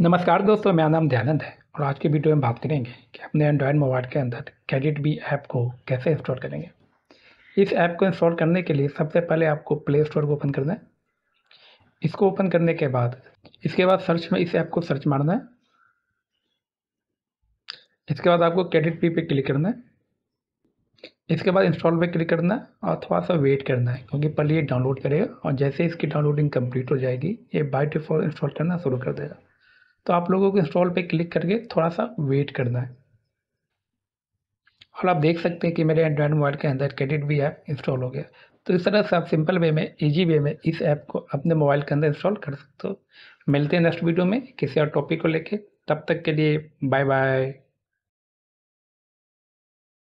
नमस्कार दोस्तों मेरा नाम दयानंद है और आज के वीडियो में बात करेंगे कि अपने एंड्रॉयड मोबाइल के अंदर कैडिट बी ऐप को कैसे इंस्टॉल करेंगे इस ऐप को इंस्टॉल करने के लिए सबसे पहले आपको प्ले स्टोर को ओपन करना है इसको ओपन करने के बाद इसके बाद सर्च में इस ऐप को सर्च मारना है इसके बाद आपको कैडिट पी पे क्लिक करना है इसके बाद इंस्टॉल पे क्लिक करना है और थोड़ा सा वेट करना है क्योंकि पहले ये डाउनलोड करेगा और जैसे इसकी डाउनलोडिंग कंप्लीट हो जाएगी ये बाई डिफॉल्ट इंस्टॉल करना शुरू कर देगा तो आप लोगों को इंस्टॉल पे क्लिक करके थोड़ा सा वेट करना है और आप देख सकते हैं कि मेरे एंड्रॉयड मोबाइल के अंदर क्रेडिट भी ऐप इंस्टॉल हो गया तो इस तरह से आप सिंपल वे में ईजी वे में इस ऐप को अपने मोबाइल के अंदर इंस्टॉल कर सकते हो मिलते हैं नेक्स्ट वीडियो में किसी और टॉपिक को लेके तब तक के लिए बाय बाय